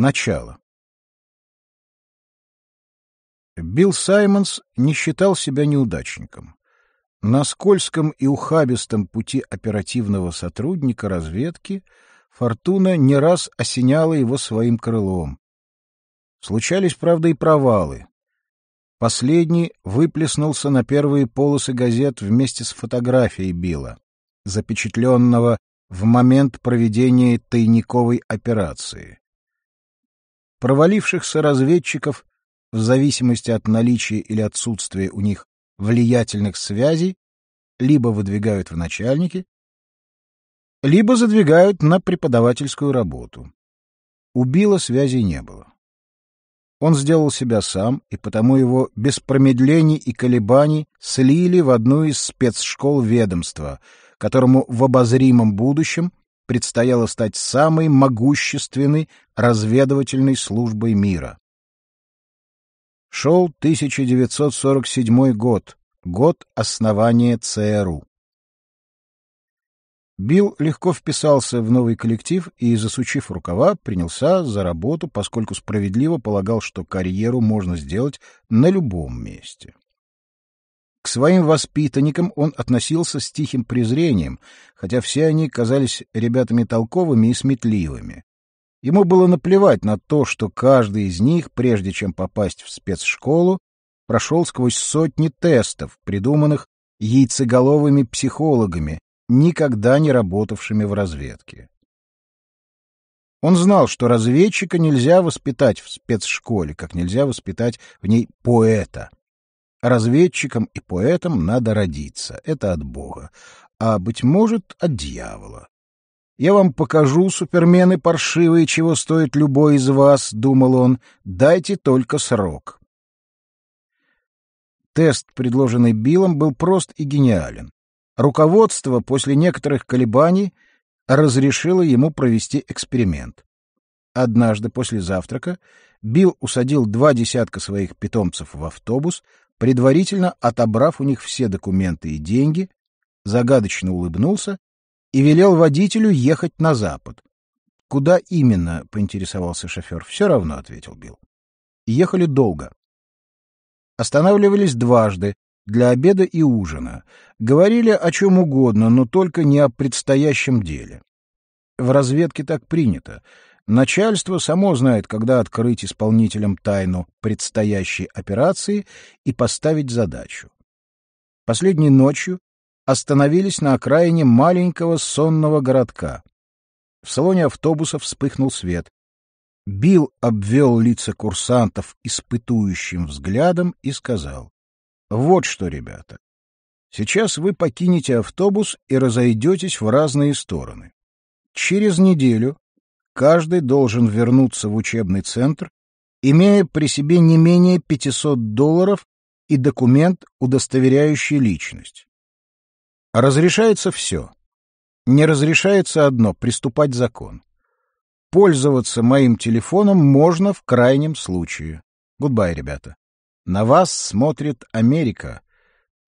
Начало. Билл Саймонс не считал себя неудачником. На скользком и ухабистом пути оперативного сотрудника разведки фортуна не раз осеняла его своим крылом. Случались, правда, и провалы. Последний выплеснулся на первые полосы газет вместе с фотографией Билла, запечатленного в момент проведения тайниковой операции провалившихся разведчиков в зависимости от наличия или отсутствия у них влиятельных связей либо выдвигают в начальники, либо задвигают на преподавательскую работу. У Билла связей не было. Он сделал себя сам, и потому его без промедлений и колебаний слили в одну из спецшкол ведомства, которому в обозримом будущем предстояло стать самой могущественной разведывательной службой мира. Шел 1947 год, год основания ЦРУ. Билл легко вписался в новый коллектив и, засучив рукава, принялся за работу, поскольку справедливо полагал, что карьеру можно сделать на любом месте. К своим воспитанникам он относился с тихим презрением, хотя все они казались ребятами толковыми и сметливыми. Ему было наплевать на то, что каждый из них, прежде чем попасть в спецшколу, прошел сквозь сотни тестов, придуманных яйцеголовыми психологами, никогда не работавшими в разведке. Он знал, что разведчика нельзя воспитать в спецшколе, как нельзя воспитать в ней поэта — Разведчиком и поэтом надо родиться, это от Бога, а, быть может, от дьявола. «Я вам покажу, супермены паршивые, чего стоит любой из вас», — думал он, — «дайте только срок». Тест, предложенный Биллом, был прост и гениален. Руководство после некоторых колебаний разрешило ему провести эксперимент. Однажды после завтрака Билл усадил два десятка своих питомцев в автобус — предварительно отобрав у них все документы и деньги, загадочно улыбнулся и велел водителю ехать на запад. «Куда именно?» — поинтересовался шофер. «Все равно», — ответил Билл. Ехали долго. Останавливались дважды, для обеда и ужина. Говорили о чем угодно, но только не о предстоящем деле. В разведке так принято — Начальство само знает, когда открыть исполнителям тайну предстоящей операции и поставить задачу. Последней ночью остановились на окраине маленького сонного городка. В салоне автобуса вспыхнул свет. Билл обвел лица курсантов испытующим взглядом и сказал. — Вот что, ребята, сейчас вы покинете автобус и разойдетесь в разные стороны. Через неделю Каждый должен вернуться в учебный центр, имея при себе не менее 500 долларов и документ, удостоверяющий личность. Разрешается все. Не разрешается одно — приступать закон. Пользоваться моим телефоном можно в крайнем случае. Гудбай, ребята. На вас смотрит Америка.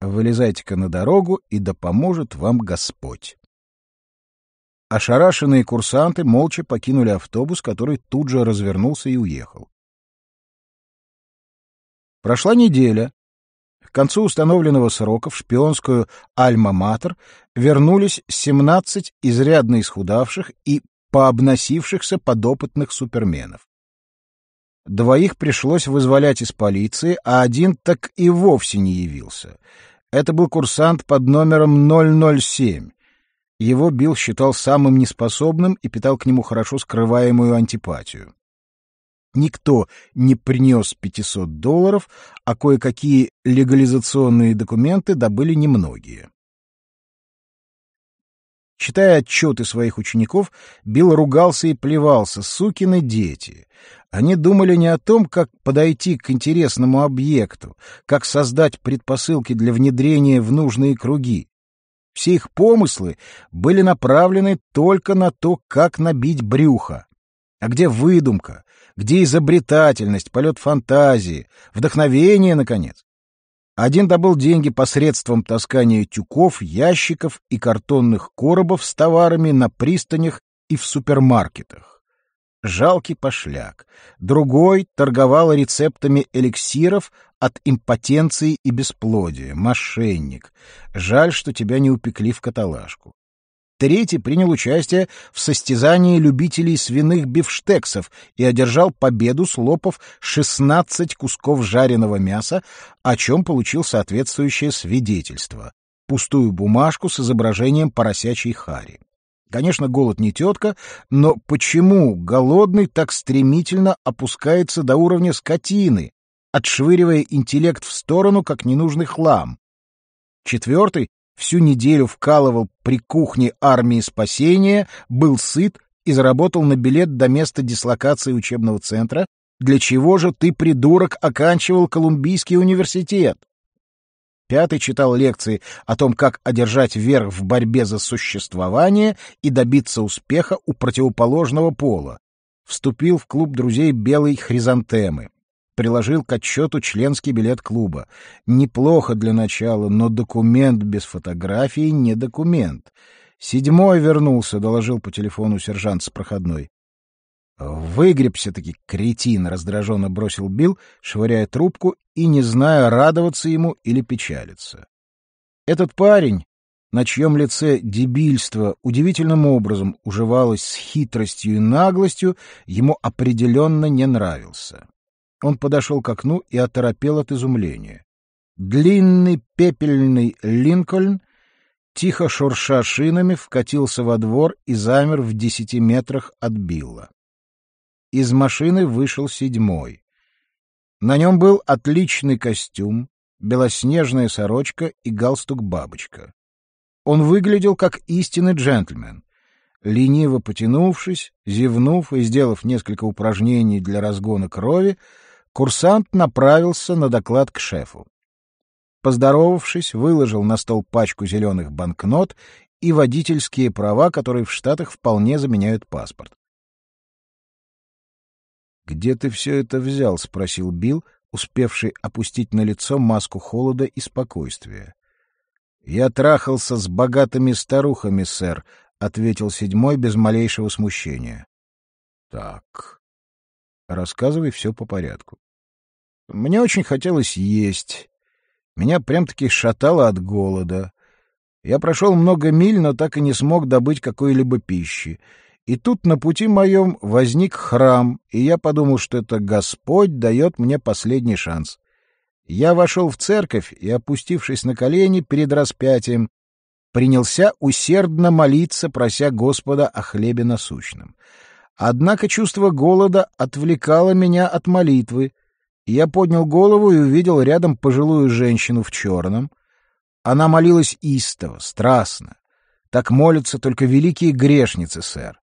Вылезайте-ка на дорогу, и да поможет вам Господь. Ошарашенные курсанты молча покинули автобус, который тут же развернулся и уехал. Прошла неделя. К концу установленного срока в шпионскую «Альма-Матер» вернулись 17 изрядно исхудавших и пообносившихся подопытных суперменов. Двоих пришлось вызволять из полиции, а один так и вовсе не явился. Это был курсант под номером 007, его Билл считал самым неспособным и питал к нему хорошо скрываемую антипатию. Никто не принес 500 долларов, а кое-какие легализационные документы добыли немногие. Читая отчеты своих учеников, Билл ругался и плевался. Сукины дети. Они думали не о том, как подойти к интересному объекту, как создать предпосылки для внедрения в нужные круги. Все их помыслы были направлены только на то, как набить брюхо. А где выдумка, где изобретательность, полет фантазии, вдохновение, наконец? Один добыл деньги посредством таскания тюков, ящиков и картонных коробов с товарами на пристанях и в супермаркетах жалкий пошляк, другой торговал рецептами эликсиров от импотенции и бесплодия, мошенник, жаль, что тебя не упекли в каталажку. Третий принял участие в состязании любителей свиных бифштексов и одержал победу, слопав 16 кусков жареного мяса, о чем получил соответствующее свидетельство — пустую бумажку с изображением поросячьей хари. Конечно, голод не тетка, но почему голодный так стремительно опускается до уровня скотины, отшвыривая интеллект в сторону, как ненужный хлам? Четвертый всю неделю вкалывал при кухне армии спасения, был сыт и заработал на билет до места дислокации учебного центра. Для чего же ты, придурок, оканчивал Колумбийский университет? Пятый читал лекции о том, как одержать верх в борьбе за существование и добиться успеха у противоположного пола. Вступил в клуб друзей «Белой хризантемы». Приложил к отчету членский билет клуба. Неплохо для начала, но документ без фотографии не документ. «Седьмой вернулся», — доложил по телефону сержант с проходной. Выгреб все кретин!» — раздраженно бросил Билл, швыряя трубку и не зная, радоваться ему или печалиться. Этот парень, на чьем лице дебильство удивительным образом уживалось с хитростью и наглостью, ему определенно не нравился. Он подошел к окну и оторопел от изумления. Длинный пепельный Линкольн, тихо шурша шинами, вкатился во двор и замер в десяти метрах от Билла. Из машины вышел седьмой. На нем был отличный костюм, белоснежная сорочка и галстук-бабочка. Он выглядел как истинный джентльмен. Лениво потянувшись, зевнув и сделав несколько упражнений для разгона крови, курсант направился на доклад к шефу. Поздоровавшись, выложил на стол пачку зеленых банкнот и водительские права, которые в Штатах вполне заменяют паспорт. «Где ты все это взял?» — спросил Билл, успевший опустить на лицо маску холода и спокойствия. «Я трахался с богатыми старухами, сэр», — ответил седьмой без малейшего смущения. «Так, рассказывай все по порядку. Мне очень хотелось есть. Меня прям-таки шатало от голода. Я прошел много миль, но так и не смог добыть какой-либо пищи. И тут на пути моем возник храм, и я подумал, что это Господь дает мне последний шанс. Я вошел в церковь и, опустившись на колени перед распятием, принялся усердно молиться, прося Господа о хлебе насущном. Однако чувство голода отвлекало меня от молитвы. Я поднял голову и увидел рядом пожилую женщину в черном. Она молилась истово, страстно. Так молятся только великие грешницы, сэр.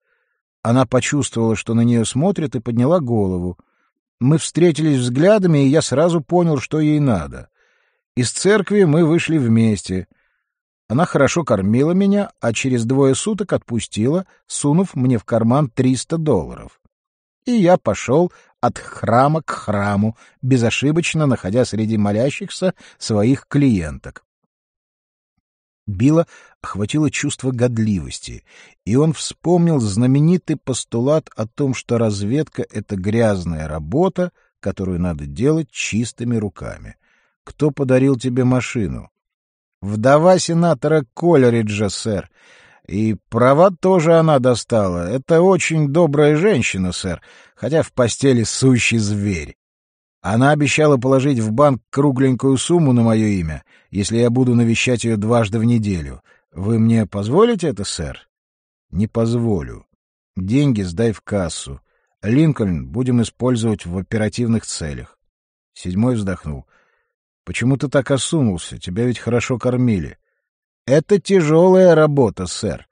Она почувствовала, что на нее смотрят, и подняла голову. Мы встретились взглядами, и я сразу понял, что ей надо. Из церкви мы вышли вместе. Она хорошо кормила меня, а через двое суток отпустила, сунув мне в карман 300 долларов. И я пошел от храма к храму, безошибочно находя среди молящихся своих клиенток. Била охватило чувство годливости, и он вспомнил знаменитый постулат о том, что разведка — это грязная работа, которую надо делать чистыми руками. «Кто подарил тебе машину?» «Вдова сенатора Колериджа, сэр. И права тоже она достала. Это очень добрая женщина, сэр, хотя в постели сущий зверь. Она обещала положить в банк кругленькую сумму на мое имя, если я буду навещать ее дважды в неделю, вы мне позволите это, сэр? Не позволю. Деньги сдай в кассу. Линкольн будем использовать в оперативных целях. Седьмой вздохнул. Почему ты так осунулся? Тебя ведь хорошо кормили. Это тяжелая работа, сэр.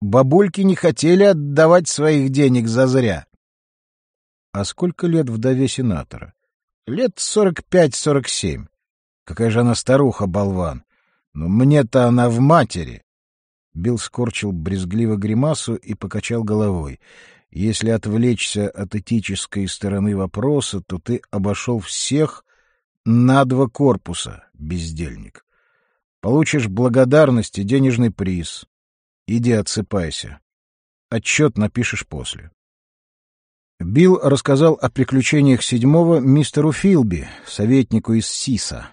Бабульки не хотели отдавать своих денег зазря. А сколько лет вдове сенатора? Лет сорок пять-сорок семь. Какая же она старуха, болван! Но мне-то она в матери. Билл скорчил брезгливо гримасу и покачал головой. Если отвлечься от этической стороны вопроса, то ты обошел всех на два корпуса, бездельник. Получишь благодарность и денежный приз. Иди отсыпайся. Отчет напишешь после. Билл рассказал о приключениях седьмого мистеру Филби, советнику из СИСа.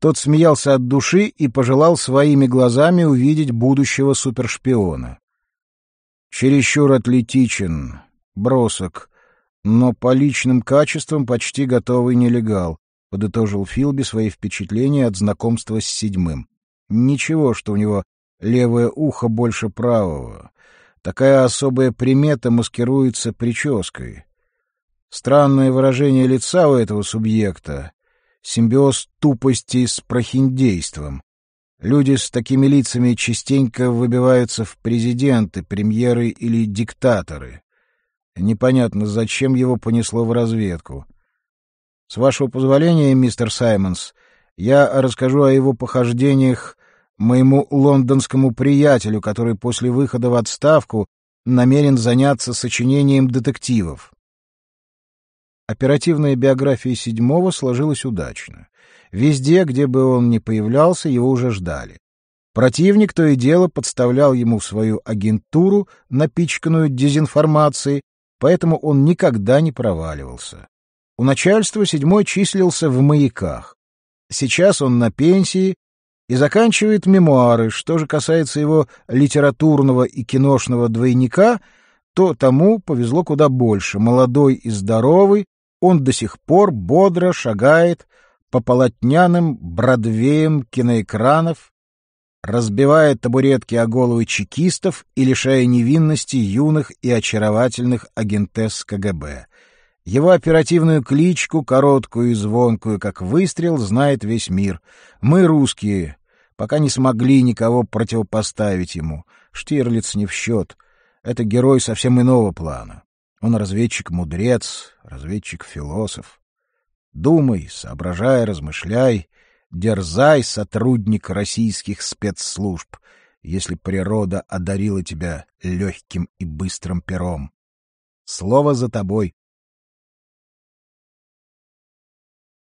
Тот смеялся от души и пожелал своими глазами увидеть будущего супершпиона. Чересчур атлетичен, бросок, но по личным качествам почти готовый нелегал, подытожил Филби свои впечатления от знакомства с седьмым. Ничего, что у него левое ухо больше правого. Такая особая примета маскируется прической. Странное выражение лица у этого субъекта, симбиоз тупости с прохиндейством. Люди с такими лицами частенько выбиваются в президенты, премьеры или диктаторы. Непонятно, зачем его понесло в разведку. С вашего позволения, мистер Саймонс, я расскажу о его похождениях моему лондонскому приятелю, который после выхода в отставку намерен заняться сочинением детективов. Оперативная биография седьмого сложилась удачно. Везде, где бы он ни появлялся, его уже ждали. Противник то и дело подставлял ему свою агентуру, напичканную дезинформацией, поэтому он никогда не проваливался. У начальства седьмой числился в маяках. Сейчас он на пенсии и заканчивает мемуары. Что же касается его литературного и киношного двойника, то тому повезло куда больше. Молодой и здоровый, он до сих пор бодро шагает по полотняным бродвеям киноэкранов, разбивает табуретки о головы чекистов и лишая невинности юных и очаровательных агентесс КГБ. Его оперативную кличку, короткую и звонкую, как выстрел, знает весь мир. Мы русские, пока не смогли никого противопоставить ему. Штирлиц не в счет. Это герой совсем иного плана. Он разведчик-мудрец, разведчик-философ. Думай, соображай, размышляй, дерзай, сотрудник российских спецслужб, если природа одарила тебя легким и быстрым пером. Слово за тобой.